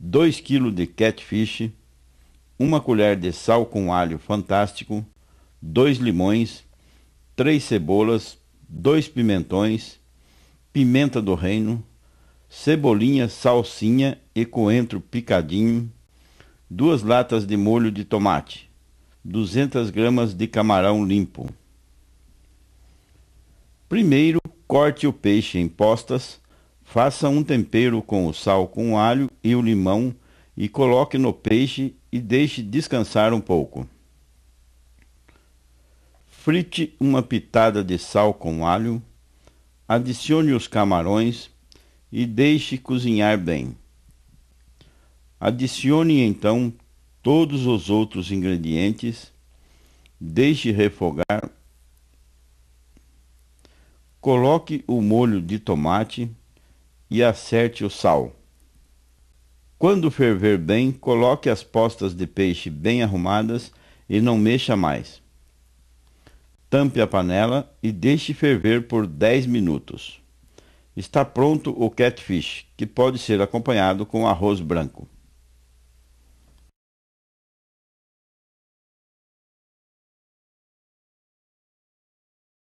2 kg de catfish, 1 colher de sal com alho fantástico, 2 limões, 3 cebolas, 2 pimentões, pimenta do reino, cebolinha, salsinha e coentro picadinho, 2 latas de molho de tomate, 200 gramas de camarão limpo. Primeiro, corte o peixe em postas Faça um tempero com o sal, com o alho e o limão e coloque no peixe e deixe descansar um pouco. Frite uma pitada de sal com alho, adicione os camarões e deixe cozinhar bem. Adicione então todos os outros ingredientes, deixe refogar, coloque o molho de tomate e acerte o sal. Quando ferver bem, coloque as postas de peixe bem arrumadas e não mexa mais. Tampe a panela e deixe ferver por 10 minutos. Está pronto o catfish, que pode ser acompanhado com arroz branco.